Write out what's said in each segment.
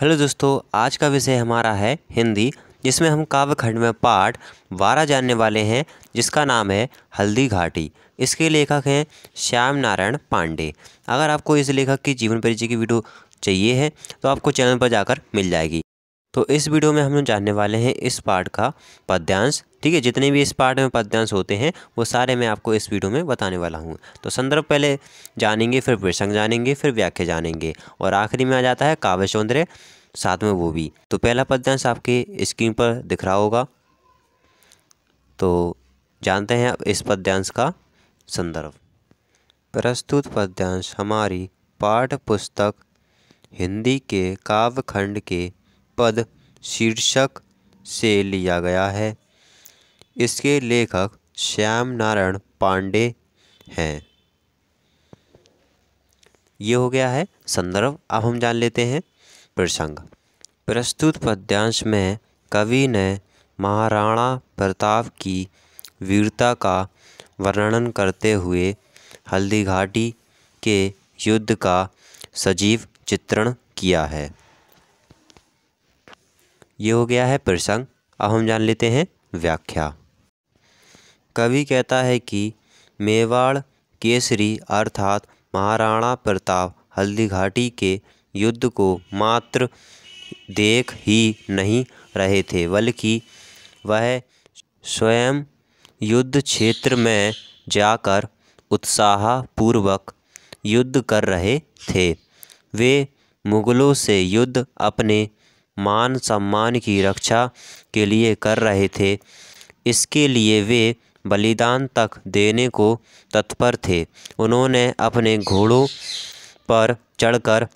hello दोस्तों आज का विषय हमारा है हिंदी जिसमें हम काव्य खंड में पाठ बारह जानने वाले हैं जिसका नाम है हल्दी घाटी इसके लेखक हैं श्याम नारायण पांडे अगर आपको इस लेखक की जीवन परिचय की वीडियो चाहिए है तो आपको चैनल पर जाकर मिल जाएगी तो इस वीडियो में हम लोग जानने वाले हैं इस पार्ट का पद्यांश ठीक है जितने भी इस पार्ट में पद्यांश होते हैं वो सारे मैं आपको इस वीडियो में बताने वाला हूँ तो संदर्भ पहले जानेंगे फिर प्रसंग जानेंगे फिर व्याख्या जानेंगे और आखिरी में आ जाता है काव्य सौंदर्य साथ में वो भी तो पहला पद्यांश आपके स्क्रीन पर दिख रहा होगा तो जानते हैं अब इस पद्यांश का संदर्भ प्रस्तुत पद्यांश हमारी पाठ पुस्तक हिंदी के काव्य खंड के पद शीर्षक से लिया गया है इसके लेखक श्याम नारायण पांडे हैं ये हो गया है संदर्भ अब हम जान लेते हैं प्रसंग प्रस्तुत पद्यांश में कवि ने महाराणा प्रताप की वीरता का वर्णन करते हुए हल्दीघाटी के युद्ध का सजीव चित्रण किया है ये हो गया है प्रसंग अब हम जान लेते हैं व्याख्या कवि कहता है कि मेवाड़ केसरी अर्थात महाराणा प्रताप हल्दीघाटी के युद्ध को मात्र देख ही नहीं रहे थे बल्कि वह स्वयं युद्ध क्षेत्र में जाकर उत्साहपूर्वक युद्ध कर रहे थे वे मुग़लों से युद्ध अपने मान सम्मान की रक्षा के लिए कर रहे थे इसके लिए वे बलिदान तक देने को तत्पर थे उन्होंने अपने घोड़ों पर चढ़कर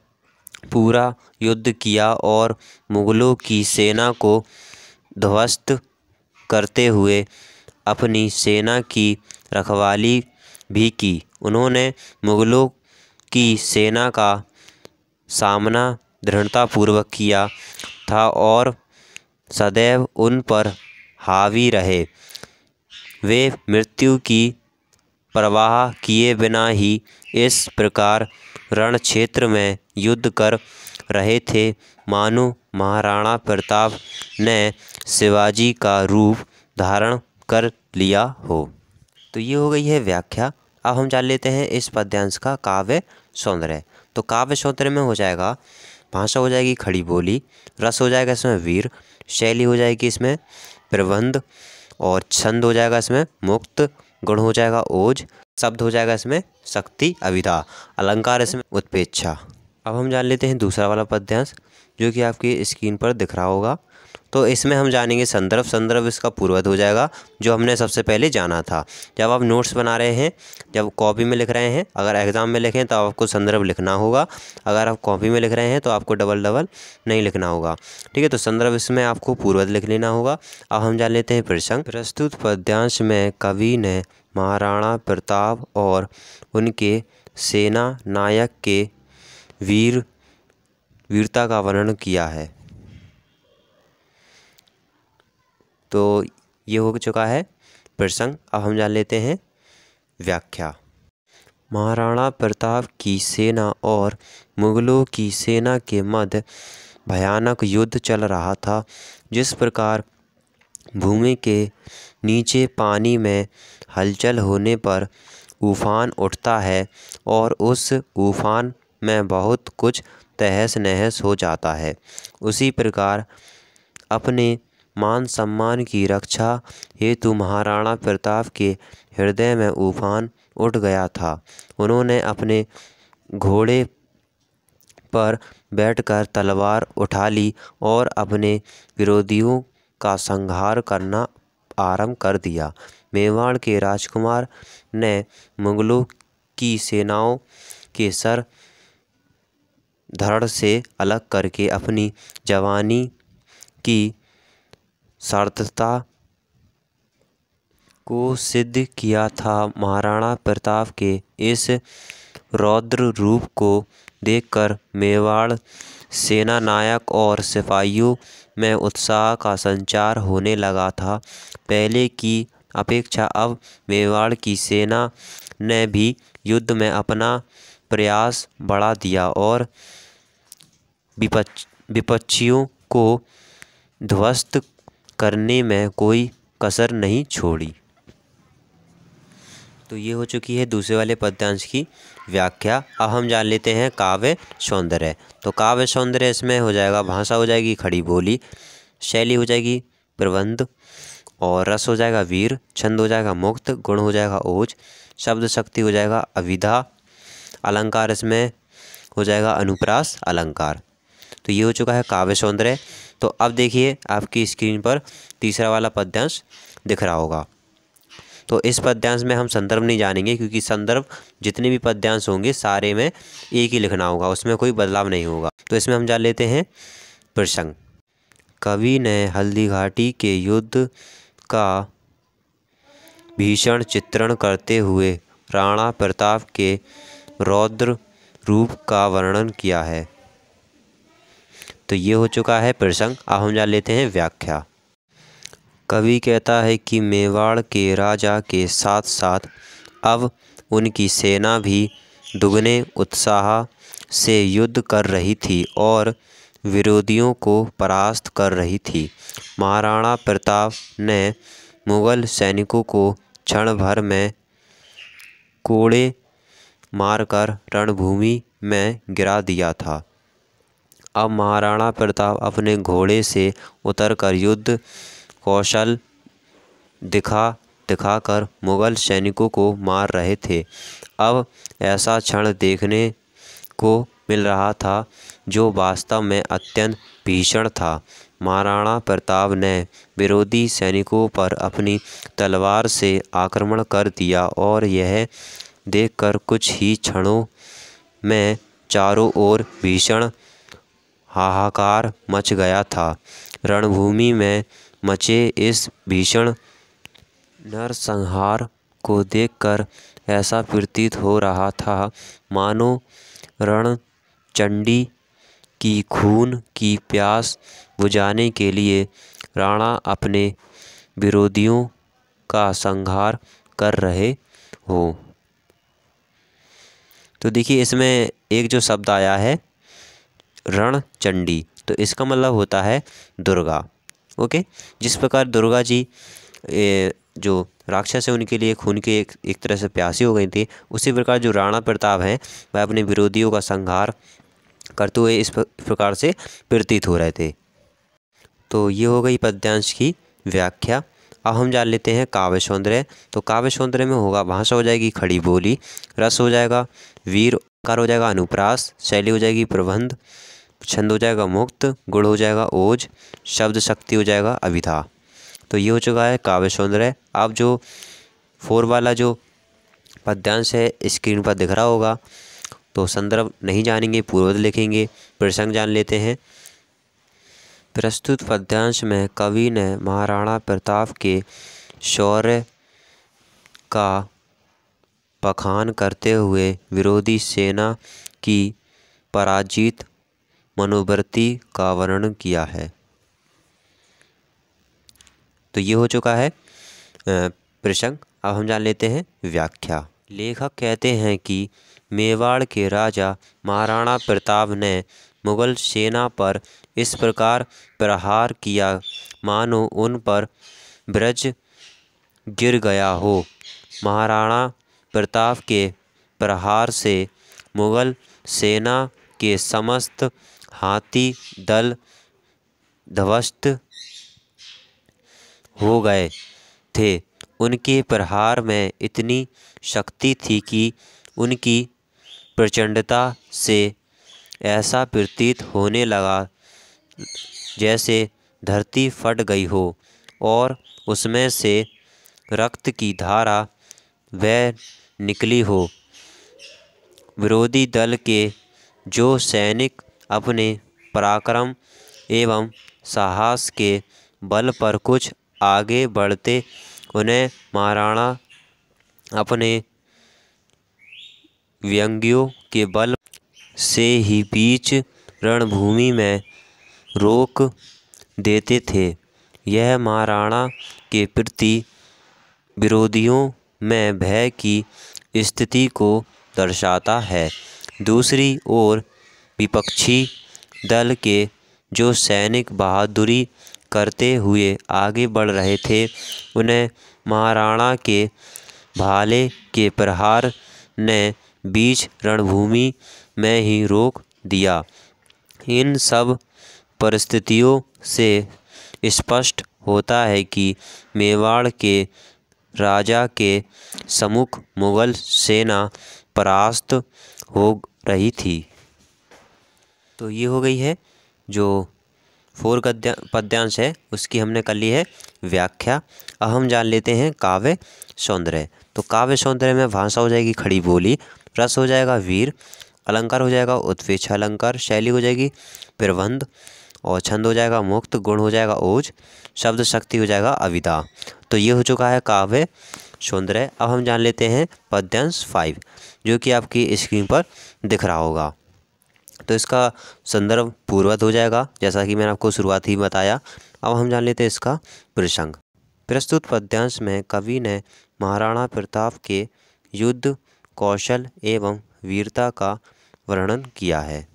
पूरा युद्ध किया और मुग़लों की सेना को ध्वस्त करते हुए अपनी सेना की रखवाली भी की उन्होंने मुग़लों की सेना का सामना दृढ़तापूर्वक किया था और सदैव उन पर हावी रहे वे मृत्यु की प्रवाह किए बिना ही इस प्रकार रण क्षेत्र में युद्ध कर रहे थे मानो महाराणा प्रताप ने शिवाजी का रूप धारण कर लिया हो तो ये हो गई है व्याख्या अब हम जान लेते हैं इस पद्यांश का काव्य सौंदर्य तो काव्य सौंदर्य में हो जाएगा भाषा हो जाएगी खड़ी बोली रस हो जाएगा इसमें वीर शैली हो जाएगी इसमें प्रबंध और छंद हो जाएगा इसमें मुक्त गुण हो जाएगा ओज शब्द हो जाएगा इसमें शक्ति अविधा अलंकार इसमें उत्पेक्षा अब हम जान लेते हैं दूसरा वाला पद्यांश जो कि आपकी स्क्रीन पर दिख रहा होगा तो इसमें हम जानेंगे संदर्भ संदर्भ इसका पूर्वध हो जाएगा जो हमने सबसे पहले जाना था जब आप नोट्स बना रहे हैं जब कॉपी में लिख रहे हैं अगर एग्ज़ाम में लिखें तो आपको संदर्भ लिखना होगा अगर आप कॉपी में लिख रहे हैं तो आपको डबल डबल नहीं लिखना होगा ठीक है तो संदर्भ इसमें आपको पूर्वध लिख लेना होगा अब हम जान लेते हैं प्रसंग प्रस्तुत पद्यांश में कवि ने महाराणा प्रताप और उनके सेना नायक के वीर वीरता का वर्णन किया है तो ये हो चुका है प्रसंग अब हम जान लेते हैं व्याख्या महाराणा प्रताप की सेना और मुगलों की सेना के मध्य भयानक युद्ध चल रहा था जिस प्रकार भूमि के नीचे पानी में हलचल होने पर उफान उठता है और उस उफान में बहुत कुछ तहस नहस हो जाता है उसी प्रकार अपने मान सम्मान की रक्षा हेतु महाराणा प्रताप के हृदय में उफान उठ गया था उन्होंने अपने घोड़े पर बैठकर तलवार उठा ली और अपने विरोधियों का संहार करना आरंभ कर दिया मेवाड़ के राजकुमार ने मुगलों की सेनाओं के सर धड़ से अलग करके अपनी जवानी की सार्थकता को सिद्ध किया था महाराणा प्रताप के इस रौद्र रूप को देखकर मेवाड़ सेनानायक और सिपाहियों में उत्साह का संचार होने लगा था पहले की अपेक्षा अब मेवाड़ की सेना ने भी युद्ध में अपना प्रयास बढ़ा दिया और विपक्ष विपक्षियों को ध्वस्त करने में कोई कसर नहीं छोड़ी तो ये हो चुकी है दूसरे वाले पद्यांश की व्याख्या अब हम जान लेते हैं काव्य सौंदर्य तो काव्य सौंदर्य इसमें हो जाएगा भाषा हो जाएगी खड़ी बोली शैली हो जाएगी प्रबंध और रस हो जाएगा वीर छंद हो जाएगा मुक्त गुण हो जाएगा ओज शब्द शक्ति हो जाएगा अविधा अलंकार इसमें हो जाएगा अनुप्रास अलंकार तो ये हो चुका है काव्य सौंदर्य तो अब देखिए आपकी स्क्रीन पर तीसरा वाला पद्यांश दिख रहा होगा तो इस पद्यांश में हम संदर्भ नहीं जानेंगे क्योंकि संदर्भ जितने भी पद्यांश होंगे सारे में एक ही लिखना होगा उसमें कोई बदलाव नहीं होगा तो इसमें हम जान लेते हैं प्रसंग कवि ने हल्दी घाटी के युद्ध का भीषण चित्रण करते हुए राणा प्रताप के रौद्र रूप का वर्णन किया है तो ये हो चुका है प्रसंग अब हम जान लेते हैं व्याख्या कवि कहता है कि मेवाड़ के राजा के साथ साथ अब उनकी सेना भी दुगने उत्साह से युद्ध कर रही थी और विरोधियों को परास्त कर रही थी महाराणा प्रताप ने मुग़ल सैनिकों को क्षण भर में कोड़े मारकर रणभूमि में गिरा दिया था अब महाराणा प्रताप अपने घोड़े से उतरकर युद्ध कौशल दिखा दिखाकर मुग़ल सैनिकों को मार रहे थे अब ऐसा क्षण देखने को मिल रहा था जो वास्तव में अत्यंत भीषण था महाराणा प्रताप ने विरोधी सैनिकों पर अपनी तलवार से आक्रमण कर दिया और यह देखकर कुछ ही क्षणों में चारों ओर भीषण हाहाकार मच गया था रणभूमि में मचे इस भीषण नरसंहार को देखकर ऐसा प्रतीत हो रहा था मानो रणचंडी की खून की प्यास बुझाने के लिए राणा अपने विरोधियों का संहार कर रहे हो तो देखिए इसमें एक जो शब्द आया है रण चंडी तो इसका मतलब होता है दुर्गा ओके जिस प्रकार दुर्गा जी ए, जो राक्षस है उनके लिए खून के एक एक तरह से प्यासी हो गई थी उसी प्रकार जो राणा प्रताप हैं वह अपने विरोधियों का संहार करते हुए इस प्रकार से प्रतीत हो रहे थे तो ये हो गई पद्यांश की व्याख्या अब हम जान लेते हैं काव्य सौंदर्य तो काव्य सौंदर्य में होगा भाषा हो जाएगी खड़ी बोली रस हो जाएगा वीर कार हो जाएगा अनुप्रास शैली हो जाएगी प्रबंध छंद हो जाएगा मुक्त गुण हो जाएगा ओज शब्द शक्ति हो जाएगा अभिधा तो ये हो चुका है काव्य सौंदर्य आप जो फोर वाला जो पद्यांश है स्क्रीन पर दिख रहा होगा तो संदर्भ नहीं जानेंगे पूर्वज लिखेंगे प्रसंग जान लेते हैं प्रस्तुत पद्यांश में कवि ने महाराणा प्रताप के शौर्य का पखान करते हुए विरोधी सेना की पराजित मनोवृत्ति का वर्णन किया है तो ये हो चुका है प्रसंग अब हम जान लेते हैं व्याख्या लेखक कहते हैं कि मेवाड़ के राजा महाराणा प्रताप ने मुगल सेना पर इस प्रकार प्रहार किया मानो उन पर ब्रज गिर गया हो महाराणा प्रताप के प्रहार से मुगल सेना के समस्त हाथी दल ध्वस्त हो गए थे उनके प्रहार में इतनी शक्ति थी कि उनकी प्रचंडता से ऐसा प्रतीत होने लगा जैसे धरती फट गई हो और उसमें से रक्त की धारा वह निकली हो विरोधी दल के जो सैनिक अपने पराक्रम एवं साहस के बल पर कुछ आगे बढ़ते उन्हें महाराणा अपने व्यंग्यों के बल से ही बीच रणभूमि में रोक देते थे यह महाराणा के प्रति विरोधियों में भय की स्थिति को दर्शाता है दूसरी ओर विपक्षी दल के जो सैनिक बहादुरी करते हुए आगे बढ़ रहे थे उन्हें महाराणा के भाले के प्रहार ने बीच रणभूमि में ही रोक दिया इन सब परिस्थितियों से स्पष्ट होता है कि मेवाड़ के राजा के सम्मुख मुग़ल सेना परास्त हो रही थी तो ये हो गई है जो फोर गद्या पद्यांश है उसकी हमने कर ली है व्याख्या अब हम जान लेते हैं काव्य सौंदर्य तो काव्य सौंदर्य में भाषा हो जाएगी खड़ी बोली रस हो जाएगा वीर अलंकार हो जाएगा उत्पेक्ष अलंकार शैली हो जाएगी प्रबंध और छंद हो जाएगा मुक्त गुण हो जाएगा ओज शब्द शक्ति हो जाएगा अविदा तो ये हो चुका है काव्य सौंदर्य अब हम जान लेते हैं पद्यांश फाइव जो कि आपकी स्क्रीन पर दिख रहा होगा तो इसका संदर्भ पूर्वत हो जाएगा जैसा कि मैंने आपको शुरुआत ही बताया अब हम जान लेते हैं इसका प्रसंग प्रस्तुत पद्यांश में कवि ने महाराणा प्रताप के युद्ध कौशल एवं वीरता का वर्णन किया है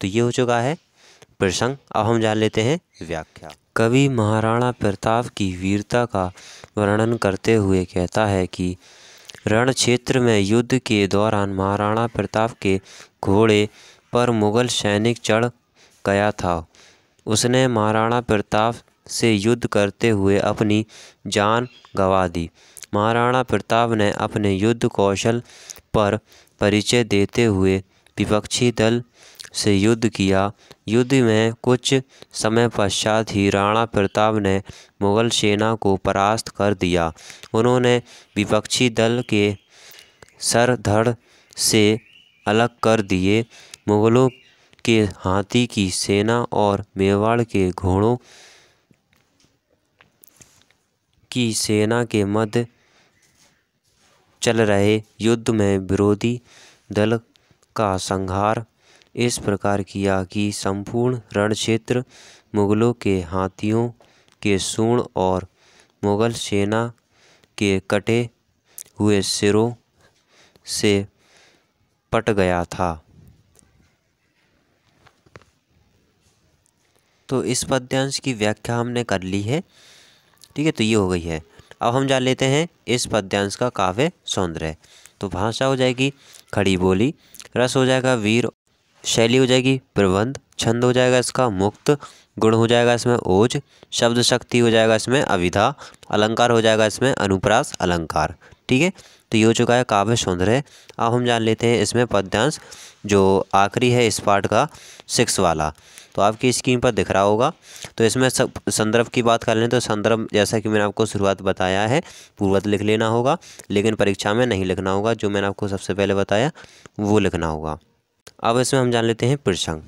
तो ये हो चुका है प्रसंग अब हम जान लेते हैं व्याख्या कवि महाराणा प्रताप की वीरता का वर्णन करते हुए कहता है कि रण क्षेत्र में युद्ध के दौरान महाराणा प्रताप के घोड़े पर मुग़ल सैनिक चढ़ गया था उसने महाराणा प्रताप से युद्ध करते हुए अपनी जान गंवा दी महाराणा प्रताप ने अपने युद्ध कौशल पर परिचय देते हुए विपक्षी दल से युद्ध किया युद्ध में कुछ समय पश्चात ही राणा प्रताप ने मुग़ल सेना को परास्त कर दिया उन्होंने विपक्षी दल के सरधड़ से अलग कर दिए मुग़लों के हाथी की सेना और मेवाड़ के घोड़ों की सेना के मध्य चल रहे युद्ध में विरोधी दल का संहार इस प्रकार किया कि संपूर्ण रण क्षेत्र मुगलों के हाथियों के सूर्ण और मुगल सेना के कटे हुए सिरों से पट गया था तो इस पद्यांश की व्याख्या हमने कर ली है ठीक है तो ये हो गई है अब हम जान लेते हैं इस पद्यांश का काव्य सौंदर्य तो भाषा हो जाएगी खड़ी बोली रस हो जाएगा वीर शैली हो जाएगी प्रबंध छंद हो जाएगा इसका मुक्त गुण हो जाएगा इसमें ओज शब्द शक्ति हो जाएगा इसमें अविधा अलंकार हो जाएगा इसमें अनुप्रास अलंकार ठीक है तो ये हो चुका है काव्य सौंदर्य अब हम जान लेते हैं इसमें पद्यांश जो आखिरी है इस पार्ट का सिक्स वाला तो आपकी स्क्रीन पर दिख रहा होगा तो इसमें सब संदर्भ की बात कर लें तो संदर्भ जैसा कि मैंने आपको शुरुआत बताया है पूर्वत लिख लेना होगा लेकिन परीक्षा में नहीं लिखना होगा जो मैंने आपको सबसे पहले बताया वो लिखना होगा अब इसमें हम जान लेते हैं प्रसंग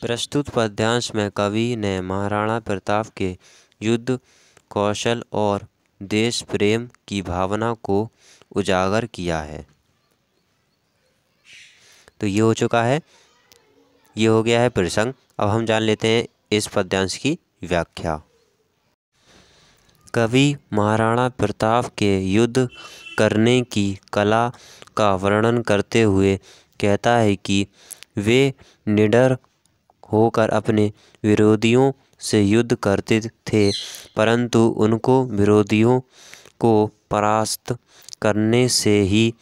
प्रस्तुत पद्यांश में कवि ने महाराणा प्रताप के युद्ध कौशल और देश प्रेम की भावना को उजागर किया है तो ये हो चुका है ये हो गया है प्रसंग अब हम जान लेते हैं इस पद्यांश की व्याख्या कवि महाराणा प्रताप के युद्ध करने की कला का वर्णन करते हुए कहता है कि वे निडर होकर अपने विरोधियों से युद्ध करते थे परंतु उनको विरोधियों को परास्त करने से ही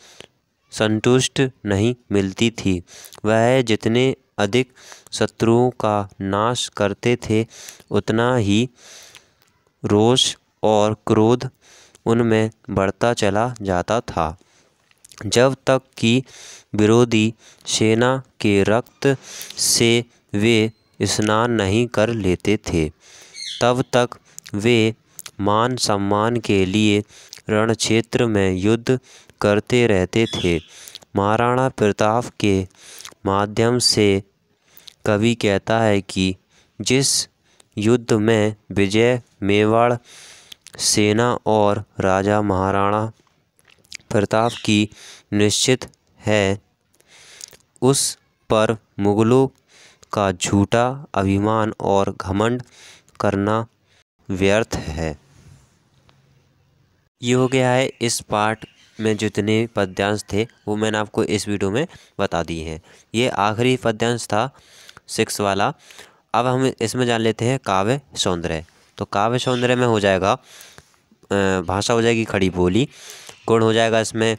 संतुष्ट नहीं मिलती थी वह जितने अधिक शत्रुओं का नाश करते थे उतना ही रोष और क्रोध उनमें बढ़ता चला जाता था जब तक कि विरोधी सेना के रक्त से वे स्नान नहीं कर लेते थे तब तक वे मान सम्मान के लिए रण क्षेत्र में युद्ध करते रहते थे महाराणा प्रताप के माध्यम से कवि कहता है कि जिस युद्ध में विजय मेवाड़ सेना और राजा महाराणा प्रताप की निश्चित है उस पर मुग़लों का झूठा अभिमान और घमंड करना व्यर्थ है ये हो गया है इस पार्ट में जितने पद्यांश थे वो मैंने आपको इस वीडियो में बता दिए हैं ये आखिरी पद्यांश था सिक्स वाला अब हम इसमें जान लेते हैं काव्य सौंदर्य तो काव्य सौंदर्य में हो जाएगा भाषा हो जाएगी खड़ी बोली गुण हो जाएगा इसमें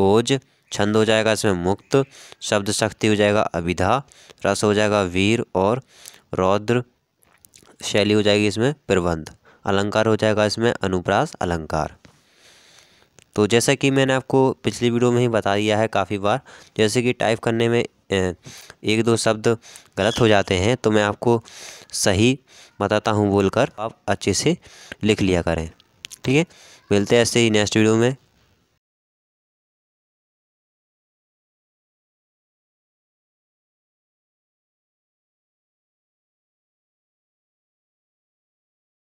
ओज छंद हो जाएगा इसमें मुक्त शब्द शक्ति हो जाएगा अभिधा रस हो जाएगा वीर और रौद्र शैली हो जाएगी इसमें प्रबंध अलंकार हो जाएगा इसमें अनुप्रास अलंकार तो जैसा कि मैंने आपको पिछली वीडियो में ही बता दिया है काफ़ी बार जैसे कि टाइप करने में एक दो शब्द गलत हो जाते हैं तो मैं आपको सही बताता हूँ बोलकर आप अच्छे से लिख लिया करें ठीक है मिलते हैं ऐसे ही नेक्स्ट वीडियो में